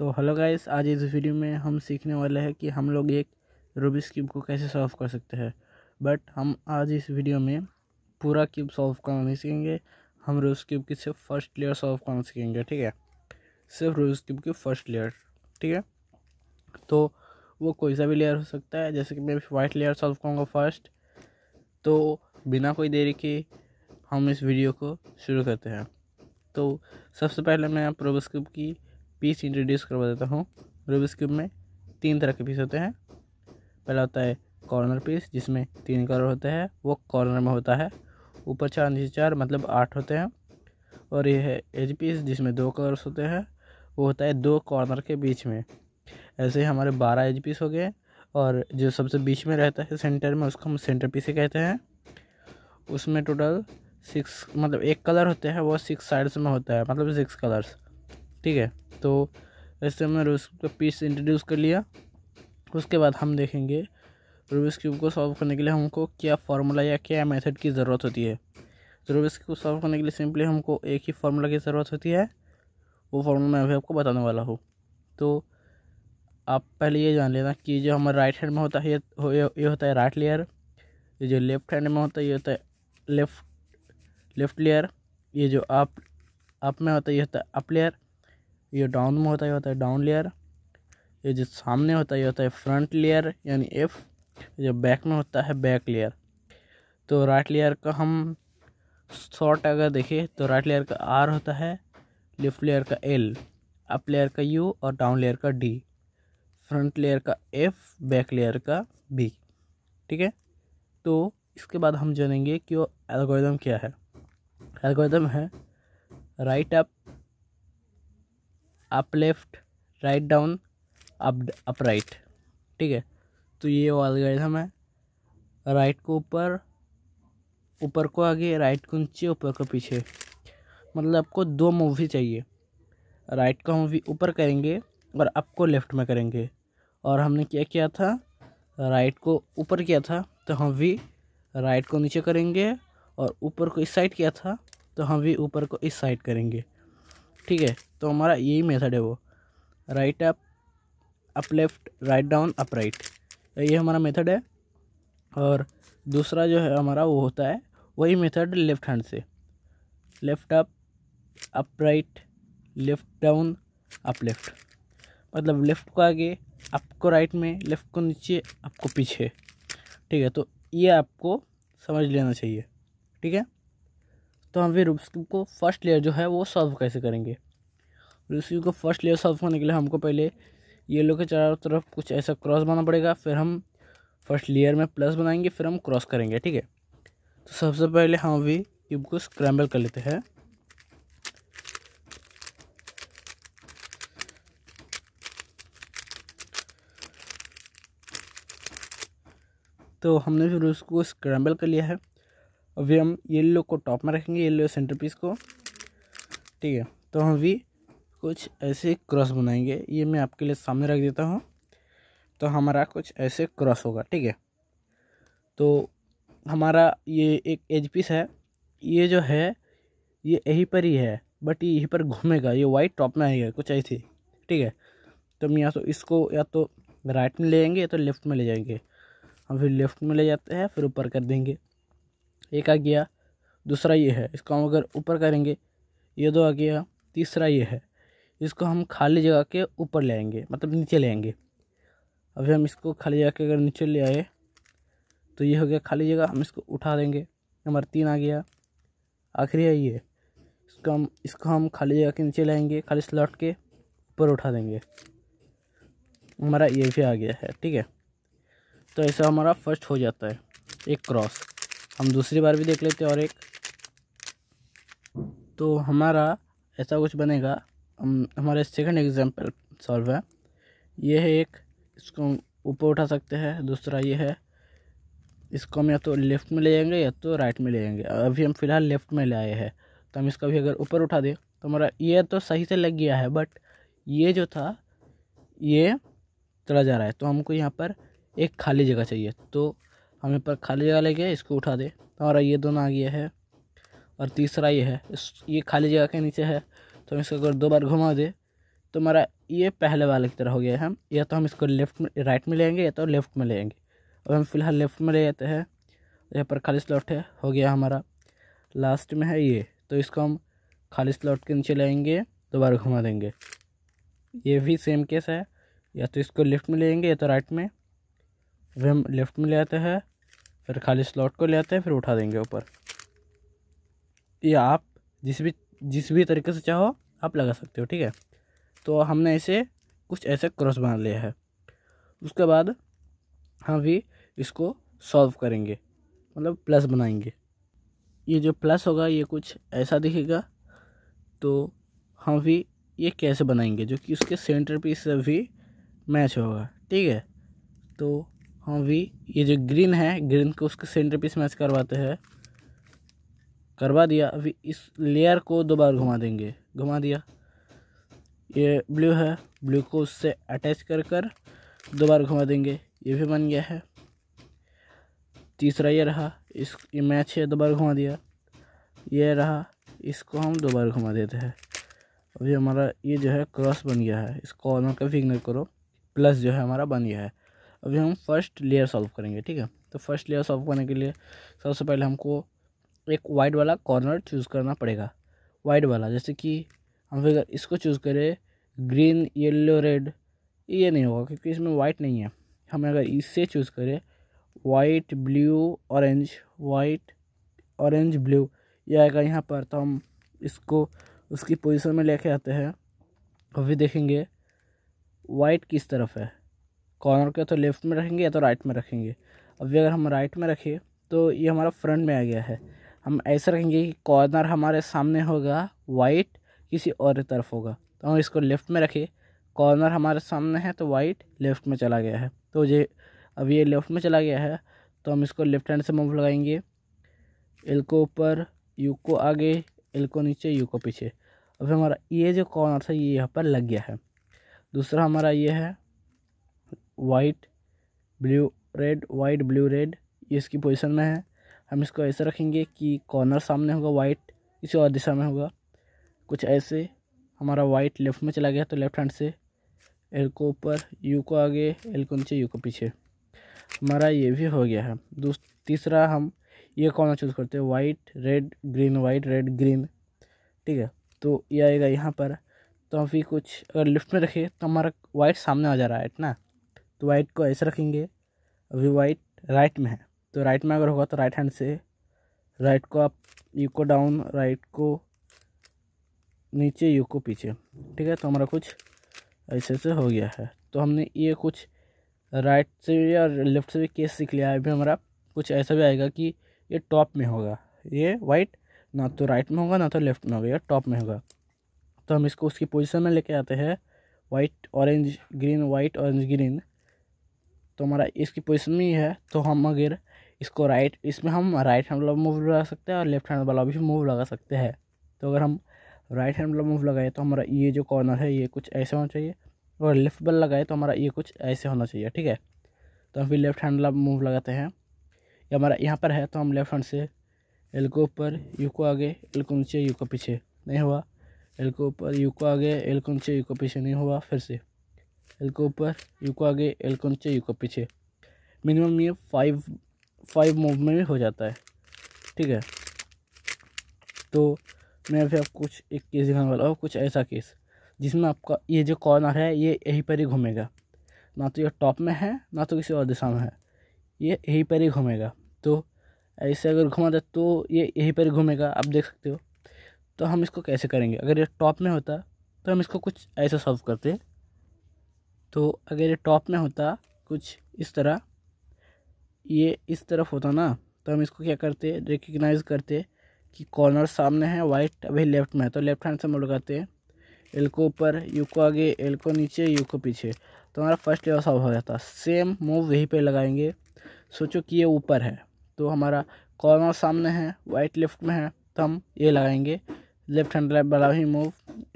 तो hello guys आज इस वीडियो में हम सीखने वाले हैं कि हम लोग एक रूबिस क्यूब को कैसे सॉल्व कर सकते हैं बट हम आज इस वीडियो में पूरा क्यूब सॉल्व करना नहीं सीखेंगे हम रूबिस क्यूब की सिर्फ फर्स्ट लेयर सॉल्व करना सीखेंगे ठीक है सिर्फ रूबिस क्यूब की फर्स्ट लेयर ठीक है तो वो कोई सा भी लेयर हो सकता है जैसे कि मैं वाइट लेयर सॉल्व करूँगा फर्स्ट तो बिना कोई देरी के हम इस वीडियो को शुरू करते हैं तो सबसे पहले मैं आप क्यूब की पीस इंट्रोड्यूस करवा देता हूँ रूबिक्स क्यूब मतलब में तीन तरह के पीस होते हैं पहला होता है कॉर्नर पीस जिसमें तीन कलर होते हैं वो कॉर्नर में होता है ऊपर चार नीचे चार मतलब आठ होते हैं और यह है एज पीस जिसमें दो कलर्स होते हैं वो होता है दो कॉर्नर के बीच में ऐसे ही हमारे बारह एज पीस हो गए और जो सबसे बीच में रहता है सेंटर में उसको हम सेंटर पीस ही कहते हैं उसमें टोटल सिक्स मतलब एक कलर होते हैं वो सिक्स साइड्स में होता है मतलब सिक्स कलर्स ठीक है तो ऐसे हमने रूबिक्स का पीस इंट्रोड्यूस कर लिया उसके बाद हम देखेंगे रूबिक्स क्यूब को सॉल्व करने के लिए हमको क्या फार्मूला या क्या मेथड की ज़रूरत होती है तो रूबिक्स क्यूब सॉल्व करने के लिए सिंपली हमको एक ही फार्मूला की ज़रूरत होती है वो फार्मूला मैं अभी आपको बताने वाला हूँ तो आप पहले ये जान लेना कि जो हमारे राइट हैंड में होता है ये ये होता है राइट लेयर ये जो लेफ्ट हैंड में होता है ये होता है लेफ्ट लेफ्ट लेयर ये जो आप अप में होता है ये होता है अप लेयर ये डाउन में होता ही होता है डाउन लेयर ये जो सामने होता है ये होता है फ्रंट लेयर यानी एफ जो बैक में होता है बैक लेयर तो राइट लेयर का हम शॉर्ट अगर देखें तो राइट लेयर का आर होता है लेफ्ट लेयर का एल अप लेयर का यू और डाउन लेयर का डी फ्रंट लेयर का एफ बैक लेयर का बी ठीक है तो इसके बाद हम जानेंगे कि वो एल्गोरिदम क्या है एल्गोरिदम है right up up left right down up up right ठीक है तो ये गए हमें राइट को ऊपर ऊपर को आगे राइट को नीचे ऊपर को पीछे मतलब आपको दो मूवी चाहिए राइट का मूवी ऊपर करेंगे और अप को लेफ्ट में करेंगे और हमने क्या किया था राइट को ऊपर किया था तो हम भी राइट को नीचे करेंगे और ऊपर को इस साइड किया था तो हम भी ऊपर को इस साइड करेंगे ठीक है तो हमारा यही मेथड है वो right up up left right down up right ये हमारा मेथड है और दूसरा जो है हमारा वो होता है वही मेथड लेफ्ट हैंड से left up up right left down up left मतलब लेफ़्ट को आगे अप को राइट में लेफ़्ट को नीचे आपको पीछे ठीक है तो ये आपको समझ लेना चाहिए ठीक है तो हम फिर रूब्स क्यूब को फर्स्ट लेयर जो है वो सॉल्व कैसे करेंगे रूब्स क्यूब को फर्स्ट लेयर सॉल्व करने के लिए हमको पहले येलो के चारों तरफ कुछ ऐसा क्रॉस बनाना पड़ेगा फिर हम फर्स्ट लेयर में प्लस बनाएंगे फिर हम क्रॉस करेंगे ठीक है तो सबसे पहले हम भी क्यूब को स्क्रैम्बल कर लेते हैं तो हमने फिर उसको स्क्रैम्बल कर लिया है अभी हम येल्लो को टॉप में रखेंगे येल्लो सेंटर पीस को ठीक है तो हम भी कुछ ऐसे क्रॉस बनाएंगे ये मैं आपके लिए सामने रख देता हूँ तो हमारा कुछ ऐसे क्रॉस होगा ठीक है तो हमारा ये एक एज पीस है ये जो है ये यहीं पर ही है बट ये यहीं पर घूमेगा ये वाइट टॉप में आएगा कुछ ऐसे ठीक है तो हम या तो इसको या तो राइट में ले जाएंगे या तो लेफ्ट में ले जाएंगे हम फिर लेफ्ट में ले जाते हैं फिर ऊपर कर देंगे एक आ गया दूसरा ये है इसको हम अगर ऊपर करेंगे ये दो आ गया तीसरा ये है इसको हम खाली जगह के ऊपर ले आएंगे मतलब नीचे ले आएंगे अभी हम इसको खाली जगह के अगर नीचे ले आए तो ये हो गया खाली जगह हम इसको उठा देंगे नंबर तीन आ गया आखिरी है ये इसको हम इसको हम खाली जगह के नीचे लाएंगे खाली स्लॉट के ऊपर उठा देंगे हमारा ये भी आ गया है ठीक है तो ऐसा हमारा फर्स्ट हो जाता है एक क्रॉस हम दूसरी बार भी देख लेते और एक तो हमारा ऐसा कुछ बनेगा हम हमारा सेकंड एग्जांपल सॉल्व है ये है एक इसको हम ऊपर उठा सकते हैं दूसरा ये है इसको हम या तो लेफ़्ट में ले जाएंगे या तो राइट में ले जाएंगे अभी हम फिलहाल लेफ़्ट में ले आए हैं तो हम इसका भी अगर ऊपर उठा दें तो हमारा ये तो सही से लग गया है बट ये जो था ये चला जा रहा है तो हमको यहाँ पर एक खाली जगह चाहिए तो हमें पर खाली जगह लेके इसको उठा दे हमारा ये दोनों आ गया है और तीसरा ये है इस ये खाली जगह के नीचे है तो हम इसको अगर दो बार घुमा दे तो हमारा ये पहले वाले की तरह हो गया है या तो हम इसको लेफ्ट में राइट में लेंगे या तो लेफ्ट में लेंगे अब हम फिलहाल लेफ्ट में ले जाते हैं यहाँ पर खाली स्लॉट है हो गया हमारा लास्ट में है ये तो इसको हम खाली स्लॉट के नीचे लेंगे दोबारा घुमा देंगे ये भी सेम केस है या तो इसको लेफ्ट में लेंगे या तो राइट में फिर हम लेफ्ट में ले आते हैं फिर खाली स्लॉट को ले आते हैं फिर उठा देंगे ऊपर ये आप जिस भी जिस भी तरीके से चाहो आप लगा सकते हो ठीक है तो हमने इसे कुछ ऐसे क्रॉस बना लिया है उसके बाद हम भी इसको सॉल्व करेंगे मतलब प्लस बनाएंगे ये जो प्लस होगा ये कुछ ऐसा दिखेगा तो हम भी ये कैसे बनाएंगे जो कि उसके सेंटर पीस से भी मैच होगा ठीक है तो हम हाँ भी ये जो ग्रीन है ग्रीन को उसके सेंटर पीस मैच करवाते हैं करवा दिया अभी इस लेयर को दो बार घुमा देंगे घुमा दिया ये ब्लू है ब्लू को उससे अटैच कर कर दो बार घुमा देंगे ये भी बन गया है तीसरा ये रहा इस ये मैच है दो बार घुमा दिया ये रहा इसको हम दो बार घुमा देते हैं अभी हमारा ये जो है क्रॉस बन गया है इसको कॉर्नर का फिंगर करो प्लस जो है हमारा बन गया है अभी हम फर्स्ट लेयर सॉल्व करेंगे ठीक है तो फर्स्ट लेयर सॉल्व करने के लिए सबसे पहले हमको एक वाइड वाला कॉर्नर चूज़ करना पड़ेगा वाइड वाला जैसे कि हम अगर इसको चूज़ करें ग्रीन येलो रेड ये नहीं होगा क्योंकि इसमें वाइट नहीं है हम अगर इससे चूज़ करें white blue orange white orange blue ये आएगा यहाँ पर तो हम इसको उसकी पोजीशन में लेके आते हैं अभी देखेंगे वाइट किस तरफ है कॉर्नर को तो लेफ़्ट में रखेंगे या तो राइट में रखेंगे अभी अगर हम राइट में रखें तो ये हमारा फ्रंट में आ गया है हम ऐसा रखेंगे कि कॉर्नर हमारे सामने होगा वाइट किसी और तरफ होगा तो हम इसको लेफ़्ट में रखें कॉर्नर हमारे सामने है तो वाइट लेफ़्ट में चला गया है तो ये अब ये लेफ़्ट में चला गया है तो हम इसको लेफ़्ट हैंड से मूव लगाएंगे एल को ऊपर यू को आगे एल को नीचे यू को पीछे अब हमारा ये जो कॉर्नर था ये यहाँ पर लग गया है दूसरा हमारा ये है white blue red white blue red ये इसकी पोजीशन में है हम इसको ऐसे रखेंगे कि कॉर्नर सामने होगा वाइट किसी और दिशा में होगा कुछ ऐसे हमारा वाइट लेफ़्ट में चला गया तो लेफ़्ट हैंड से एल को ऊपर यू को आगे एल को नीचे यू को पीछे हमारा ये भी हो गया है तीसरा हम ये कॉर्नर चूज़ करते हैं white red green white red green ठीक है तो ये आएगा यहाँ पर तो हम फिर कुछ अगर लेफ्ट में रखें तो हमारा वाइट सामने आ जा रहा है ना तो वाइट को ऐसे रखेंगे अभी वाइट राइट में है तो राइट में अगर होगा तो राइट हैंड से राइट को आप यू को डाउन राइट को नीचे यू को पीछे ठीक है तो हमारा कुछ ऐसे से हो गया है तो हमने ये कुछ राइट से भी और लेफ्ट से भी केस सीख लिया है अभी हमारा कुछ ऐसा भी आएगा कि ये टॉप में होगा ये वाइट ना तो राइट में होगा ना तो लेफ्ट में होगा या टॉप में होगा तो हम इसको उसकी पोजीशन में लेके आते हैं white orange green white orange green तो हमारा इसकी पोजिशन में ही है तो हम अगर इसको राइट इसमें हम राइट हैंड वाला मूव लगा सकते हैं और लेफ्ट हैंड वाला भी मूव लगा सकते हैं तो अगर हम राइट हैंड वाला मूव लगाए तो हमारा ये जो कॉर्नर है ये कुछ ऐसे होना चाहिए और लेफ्ट बल लगाए तो हमारा ये कुछ ऐसे होना चाहिए ठीक है तो हम फिर लेफ्ट हैंड वाला मूव लगाते हैं ये हमारा यहाँ पर है तो हम लेफ्ट हैंड से एल को ऊपर यू को आगे एल को नीचे यू को पीछे नहीं हुआ एल को ऊपर यू को आगे एल को नीचे यू को पीछे नहीं हुआ फिर से एल को ऊपर यू को आगे एल को नीचे यू को पीछे मिनिमम ये फाइव फाइव मूवमेंट में हो जाता है ठीक है तो मैं अभी आपको कुछ एक केस दिखाने वाला हूँ कुछ ऐसा केस जिसमें आपका ये जो कॉर्नर है ये यहीं पर ही घूमेगा ना तो ये टॉप में है ना तो किसी और दिशा में है ये यहीं पर ही घूमेगा तो ऐसे अगर घुमा दे तो ये यहीं पर ही घूमेगा आप देख सकते हो तो हम इसको कैसे करेंगे अगर ये टॉप में होता तो हम इसको कुछ ऐसा सॉल्व करते हैं तो अगर ये टॉप में होता कुछ इस तरह ये इस तरफ होता ना तो हम इसको क्या करते रिकग्नाइज करते कि कॉर्नर सामने है वाइट अभी लेफ्ट में है तो लेफ्ट हैंड से हम लगाते हैं एल को ऊपर यू को आगे एल को नीचे यू को पीछे तो हमारा फर्स्ट लेवल सॉल्व हो जाता सेम मूव यहीं पे लगाएंगे सोचो कि ये ऊपर है तो हमारा कॉर्नर सामने है वाइट लेफ्ट में है तो हम ये लगाएंगे लेफ्ट हैंड लेफ्ट वाला ही मूव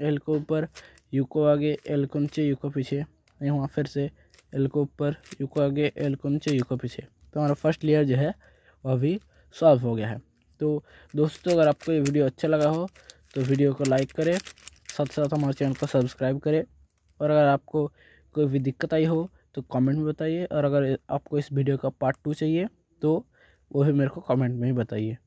एल को ऊपर यू को आगे एल को नीचे यू को पीछे नहीं फिर से एल को ऊपर यू को आगे एल को नीचे यू को पीछे तो हमारा फर्स्ट लेयर जो है वह भी सॉल्व हो गया है तो दोस्तों अगर आपको ये वीडियो अच्छा लगा हो तो वीडियो को लाइक करें साथ साथ हमारे चैनल को सब्सक्राइब करें और अगर आपको कोई भी दिक्कत आई हो तो कमेंट में बताइए और अगर आपको इस वीडियो का पार्ट टू चाहिए तो वो भी मेरे को कमेंट में ही बताइए